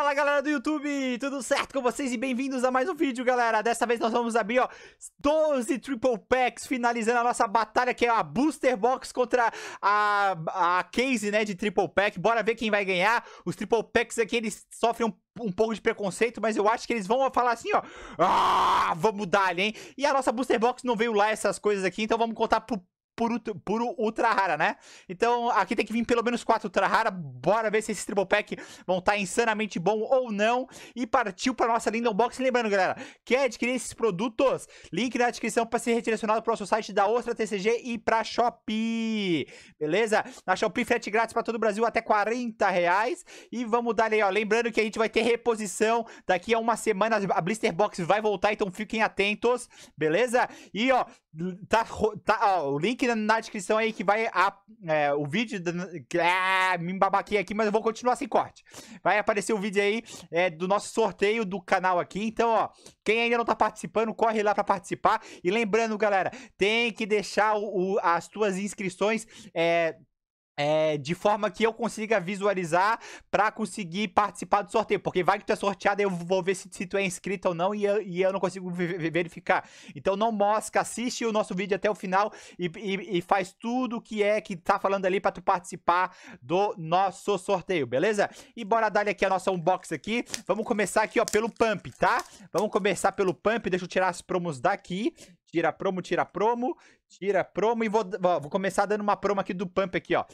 Fala galera do YouTube, tudo certo com vocês e bem-vindos a mais um vídeo galera Dessa vez nós vamos abrir ó, 12 triple packs finalizando a nossa batalha que é a booster box contra a, a case né de triple pack Bora ver quem vai ganhar, os triple packs aqui eles sofrem um um pouco de preconceito, mas eu acho que eles vão falar assim, ó. Ah, vamos dar hein? E a nossa booster box não veio lá essas coisas aqui, então vamos contar pro por, por Ultra Rara, né? Então aqui tem que vir pelo menos 4 Ultra Rara. Bora ver se esses Triple Pack vão estar tá insanamente bom ou não. E partiu pra nossa linda unboxing. Lembrando, galera, quer adquirir esses produtos? Link na descrição para ser redirecionado pro nosso site da Ostra TCG e pra Shopee. Beleza? Na Shopee, frete grátis para todo o Brasil até 40 reais. E vamos dar ali, ó. Lembrando que a gente vai ter reposição daqui a uma semana. A Blister Box vai voltar, então fiquem atentos, beleza? E ó, tá, tá ó, o link na descrição aí que vai a, é, o vídeo. Do, ah, me babaquei aqui, mas eu vou continuar sem corte. Vai aparecer o vídeo aí é, do nosso sorteio do canal aqui. Então, ó, quem ainda não tá participando, corre lá para participar. E lembrando, galera, tem que deixar o, o, as tuas inscrições. É, é, de forma que eu consiga visualizar para conseguir participar do sorteio. Porque vai que tu é sorteado, eu vou ver se, se tu é inscrito ou não e eu, e eu não consigo verificar. Então não mosca, assiste o nosso vídeo até o final e, e, e faz tudo o que é que tá falando ali para tu participar do nosso sorteio, beleza? E bora dar aqui a nossa unbox aqui. Vamos começar aqui, ó, pelo pump, tá? Vamos começar pelo pump, deixa eu tirar as promos daqui Tira promo, tira promo, tira promo. E vou, vou começar dando uma promo aqui do Pump aqui, ó.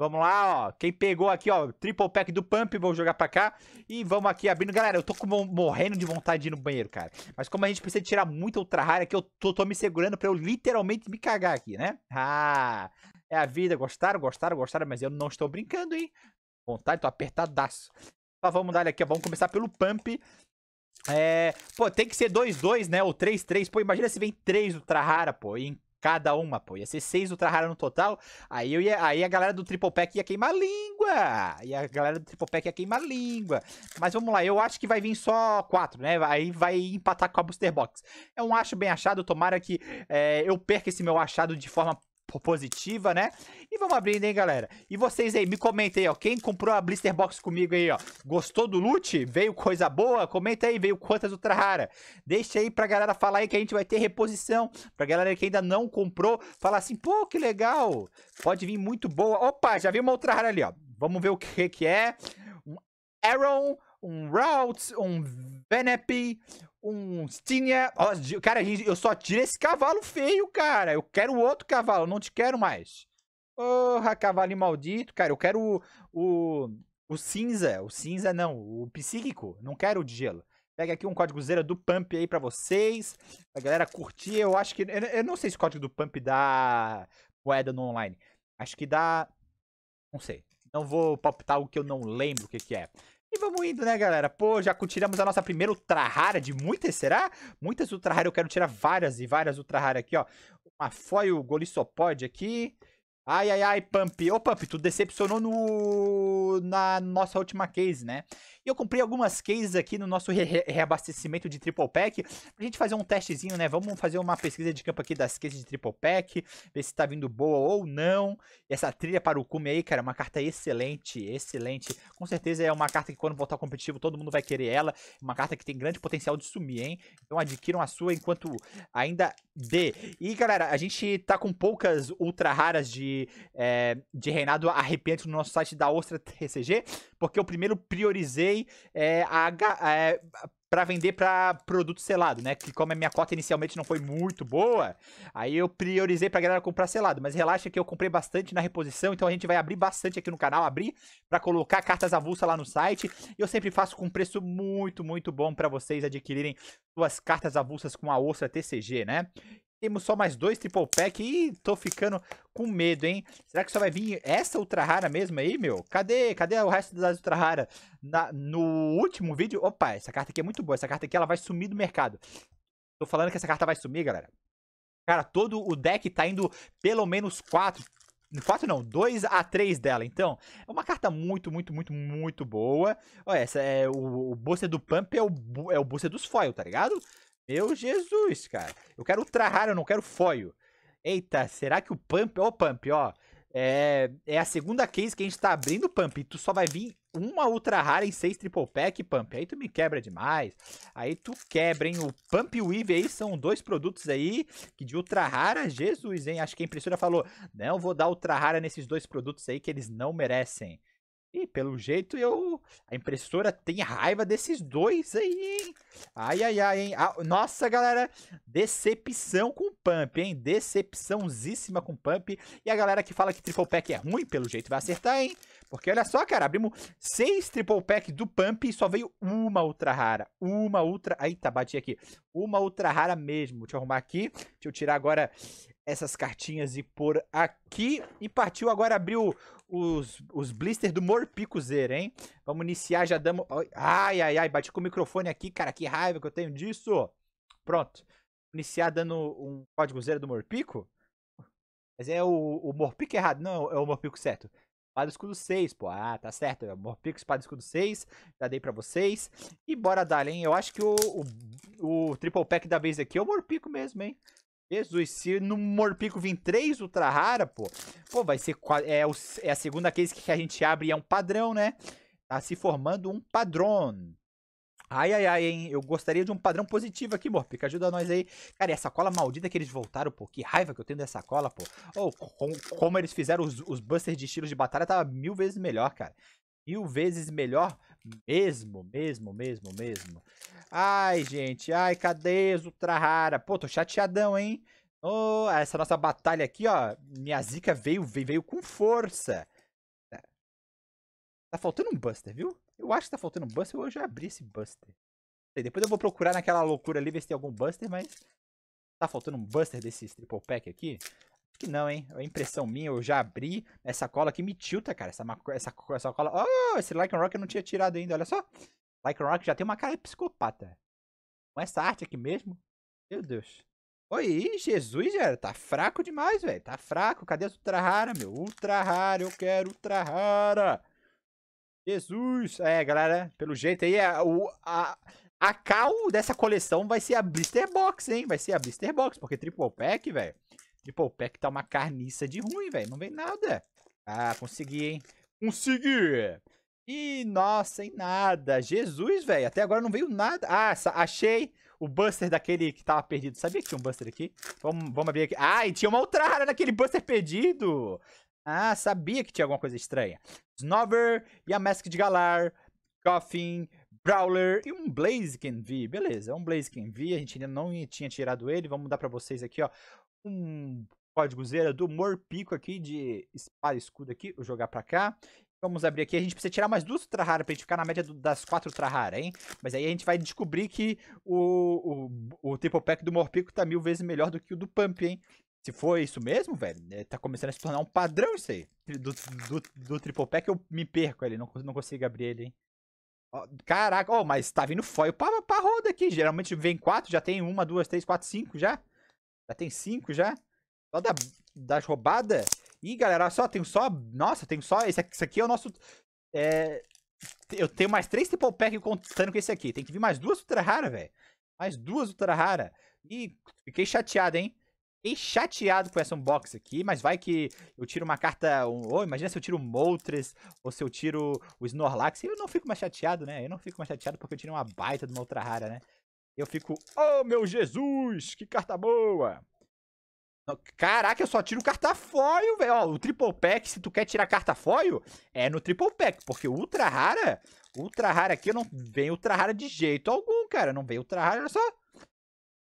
Vamos lá, ó. Quem pegou aqui, ó, triple pack do Pump, vou jogar pra cá. E vamos aqui abrindo. Galera, eu tô com, morrendo de vontade de ir no banheiro, cara. Mas como a gente precisa tirar muita ultra rara aqui, eu tô, tô, me segurando pra eu literalmente me cagar aqui, né? Ah, é a vida. Gostaram, gostaram, gostaram, mas eu não estou brincando, hein? Vontade, tô apertadaço. Mas vamos dar aqui, ó. Vamos começar pelo Pump. É, pô, tem que ser 2-2, né? Ou 3-3. Pô, imagina se vem 3 do Trahara, pô, em cada uma, pô. Ia ser 6 do Trahara no total. Aí, eu ia, aí a galera do Triple Pack ia queimar a língua. E a galera do Triple Pack ia queimar a língua. Mas vamos lá, eu acho que vai vir só 4, né? Aí vai empatar com a Booster Box. É um acho bem achado. Tomara que é, eu perca esse meu achado de forma positiva, né? E vamos abrindo, hein, galera? E vocês aí, me comentem aí, ó. Quem comprou a Blister Box comigo aí, ó. Gostou do loot? Veio coisa boa? Comenta aí, veio quantas ultra rara? Deixa aí pra galera falar aí que a gente vai ter reposição. Pra galera que ainda não comprou, falar assim, pô, que legal. Pode vir muito boa. Opa, já vi uma ultra rara ali, ó. Vamos ver o que que é. Um Aaron, um Routes, um Venep, um Stinia. Cara, eu só tiro esse cavalo feio, cara. Eu quero outro cavalo, não te quero mais. Porra, cavalo maldito, cara. Eu quero o, o, o cinza. O cinza não, o psíquico. Não quero o de gelo. Pega aqui um código zero do Pump aí pra vocês. Pra galera curtir. Eu acho que. Eu, eu não sei se o código do Pump dá moeda no online. Acho que dá. Não sei. Não vou palpitar o que eu não lembro o que, que é. E vamos indo, né, galera? Pô, já tiramos a nossa primeira ultra rara de muitas, será? Muitas ultra rara, eu quero tirar várias e várias ultra rara aqui, ó. Uma foil golisopod aqui. Ai, ai, ai, Pump. Ô, Pump, tu decepcionou no... na nossa última case, né? eu comprei algumas cases aqui no nosso re reabastecimento de triple pack. Pra gente fazer um testezinho, né? Vamos fazer uma pesquisa de campo aqui das cases de triple pack. Ver se tá vindo boa ou não. E essa trilha para o cume aí, cara, é uma carta excelente, excelente. Com certeza é uma carta que quando voltar competitivo todo mundo vai querer ela. Uma carta que tem grande potencial de sumir, hein? Então adquiram a sua enquanto ainda dê. E, galera, a gente tá com poucas ultra raras de, é, de reinado arrepiante no nosso site da Ostra TCG. Porque eu primeiro priorizei comprei é, a, é, para vender para produto selado, né? Que como a minha cota inicialmente não foi muito boa, aí eu priorizei pra galera comprar selado, mas relaxa que eu comprei bastante na reposição, então a gente vai abrir bastante aqui no canal, abrir para colocar cartas avulsas lá no site. Eu sempre faço com preço muito, muito bom para vocês adquirirem suas cartas avulsas com a ostra TCG, né? Temos só mais dois triple pack. Ih, tô ficando com medo, hein? Será que só vai vir essa ultra rara mesmo aí, meu? Cadê? Cadê o resto das ultra rara? Na, no último vídeo... Opa, essa carta aqui é muito boa. Essa carta aqui, ela vai sumir do mercado. Tô falando que essa carta vai sumir, galera. Cara, todo o deck tá indo pelo menos quatro... Quatro não, dois a três dela. Então, é uma carta muito, muito, muito, muito boa. Olha, essa é o, o booster do Pump é o, é o booster dos foil, tá ligado? Meu Jesus, cara. Eu quero ultra raro, eu não quero foio. Eita, será que o Pump... Ó, oh, Pump, ó. É, é a segunda case que a gente tá abrindo, Pump. E tu só vai vir uma ultra rara em seis triple pack, Pump. Aí tu me quebra demais. Aí tu quebra, hein? O Pump e o Weave aí são dois produtos aí que de ultra rara, Jesus, hein? Acho que a impressora falou, não vou dar ultra rara nesses dois produtos aí que eles não merecem. E pelo jeito eu. A impressora tem raiva desses dois aí, hein? Ai, ai, ai, hein? Ah, nossa, galera, decepção com o Pump, hein? Decepçãozíssima com o Pump. E a galera que fala que Triple Pack é ruim, pelo jeito vai acertar, hein? Porque olha só, cara, abrimos seis Triple Pack do Pump e só veio uma Ultra Rara. Uma Ultra... Eita, bati aqui. Uma Ultra Rara mesmo. Deixa eu arrumar aqui. Deixa eu tirar agora essas cartinhas e pôr aqui. E partiu agora abrir o os, os blisters do Morpico hein? Vamos iniciar, já damos... Ai, ai, ai, bati com o microfone aqui, cara, que raiva que eu tenho disso. Pronto. Iniciar dando um código zero do Morpico? Mas é o, o Morpico errado, não, é o Morpico certo. Espada Escudo 6, pô. Ah, tá certo. É Morpico, Espada Escudo 6. Já dei pra vocês. E bora dar, hein? Eu acho que o, o, o triple pack da vez aqui é o Morpico mesmo, hein? Jesus, se no Morpico vir três ultra rara, pô, pô, vai ser é, é a segunda case que a gente abre é um padrão, né? Tá se formando um padrão. Ai, ai, ai, hein? Eu gostaria de um padrão positivo aqui, Morpico, Ajuda nós aí. Cara, e essa cola maldita que eles voltaram, pô. Que raiva que eu tenho dessa cola, pô. Oh, com, como eles fizeram os, os busters de estilos de batalha, tava mil vezes melhor, cara mil vezes melhor mesmo, mesmo, mesmo, mesmo. Ai, gente, ai, cadê os ultra rara? Pô, tô chateadão, hein? Oh, essa nossa batalha aqui, ó, minha zica veio, veio, veio com força. Tá. tá faltando um Buster, viu? Eu acho que tá faltando um Buster, eu já abri esse Buster. Depois eu vou procurar naquela loucura ali, ver se tem algum Buster, mas... Tá faltando um Buster desse triple pack aqui que não, hein? É impressão minha, eu já abri essa cola aqui, me tilta, cara. Essa, essa, essa cola... Oh, esse Lycan Rock eu não tinha tirado ainda, olha só. Lycan Rock já tem uma cara de psicopata. Com essa arte aqui mesmo. Meu Deus. Oi, Jesus, velho. Tá fraco demais, velho. Tá fraco. Cadê as ultra rara, meu? Ultra rara, eu quero ultra rara. Jesus. É, galera, pelo jeito aí, a, é, a, a cal dessa coleção vai ser a Blister Box, hein? Vai ser a Blister Box, porque Triple Pack, velho. E, pô, o pack tá uma carniça de ruim, velho. Não vem nada. Ah, consegui, hein? Consegui! E nossa, em nada. Jesus, velho. Até agora não veio nada. Ah, achei o buster daquele que tava perdido. Sabia que tinha um buster aqui? Vamos, vamos abrir aqui. Ah, e tinha uma outra área naquele buster perdido. Ah, sabia que tinha alguma coisa estranha. Snover e a Mask de Galar. Coffin, Brawler e um Blaziken V. Beleza, é um Blaziken V. A gente ainda não tinha tirado ele. Vamos mudar pra vocês aqui, ó um zero do Morpico aqui de espada e escudo aqui. Vou jogar pra cá. Vamos abrir aqui. A gente precisa tirar mais duas ultra raras pra gente ficar na média do, das quatro ultra hein? Mas aí a gente vai descobrir que o, o, o triple pack do Morpico tá mil vezes melhor do que o do Pump, hein? Se for isso mesmo, velho, né, tá começando a se tornar um padrão isso aí. Do, do, do triple pack eu me perco ele, não, não consigo abrir ele, hein? caraca, oh, mas tá vindo foil pra, pra roda aqui. Geralmente vem quatro, já tem uma, duas, três, quatro, cinco já. Já tem cinco já? Só da, das roubadas? Ih, galera, só, tem só... Nossa, tem só... Esse, esse aqui é o nosso... É... Eu tenho mais três triple pack contando com esse aqui. Tem que vir mais duas ultra rara, velho. Mais duas ultra rara. Ih, fiquei chateado, hein? Fiquei chateado com essa unbox aqui, mas vai que eu tiro uma carta... Um, imagina se eu tiro o Moltres, ou se eu tiro o Snorlax. Eu não fico mais chateado, né? Eu não fico mais chateado porque eu tirei uma baita de uma ultra rara, né? Eu fico, oh meu Jesus, que carta boa. Caraca, eu só tiro carta foil, velho. Ó, o triple pack, se tu quer tirar carta foil, é no triple pack. Porque ultra rara, ultra rara aqui não vem ultra rara de jeito algum, cara. Não vem ultra rara, olha é só.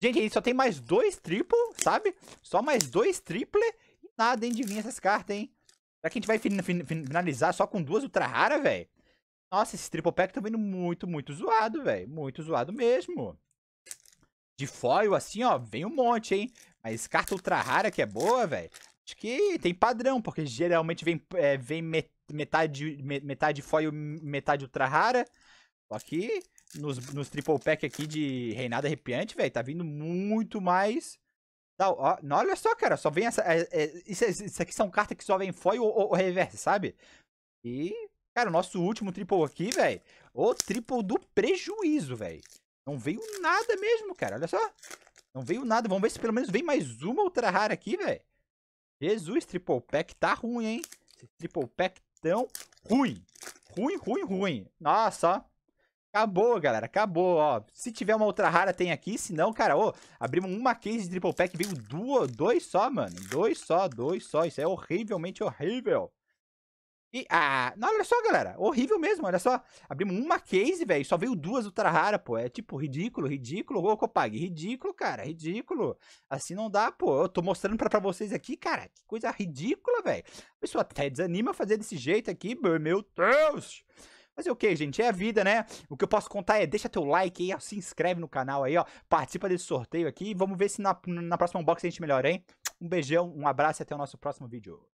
Gente, aí só tem mais dois triple, sabe? Só mais dois triple e nada, hein, de vir essas cartas, hein. Será que a gente vai fin fin finalizar só com duas ultra rara, velho? Nossa, esse triple pack estão tá vindo muito, muito zoado, velho. Muito zoado mesmo de foil, assim, ó, vem um monte, hein? Mas carta ultra rara que é boa, velho. Acho que tem padrão, porque geralmente vem, é, vem metade, metade foil, metade ultra rara. Só que nos, nos triple pack aqui de Reinado Arrepiante, velho, tá vindo muito mais. Tá, ó, não, olha só, cara, só vem essa. É, é, isso, é, isso, aqui são cartas que só vem foil ou, ou, ou reverse, sabe? E, cara, o nosso último triple aqui, velho. O triple do prejuízo, velho. Não veio nada mesmo, cara. Olha só. Não veio nada. Vamos ver se pelo menos vem mais uma ultra rara aqui, velho. Jesus, triple pack tá ruim, hein? Esse triple pack tão ruim. Ruim, ruim, ruim. Nossa, Acabou, galera. Acabou, ó. Se tiver uma outra rara, tem aqui. Se não, cara, ô, abrimos uma case de triple pack. Veio duas, dois só, mano. Dois só, dois só. Isso é horrivelmente horrível. E, ah, não, olha só, galera. Horrível mesmo, olha só. Abrimos uma case, velho. Só veio duas ultra rara, pô. É tipo, ridículo, ridículo. Ô, Copag, ridículo, cara. Ridículo. Assim não dá, pô. Eu tô mostrando pra, pra vocês aqui, cara. Que coisa ridícula, velho. A pessoa até desanima fazer desse jeito aqui, meu Deus. Mas é o que, gente? É a vida, né? O que eu posso contar é deixa teu like aí, ó, se inscreve no canal aí, ó. Participa desse sorteio aqui. Vamos ver se na, na próxima unboxing a gente melhora, hein? Um beijão, um abraço e até o nosso próximo vídeo.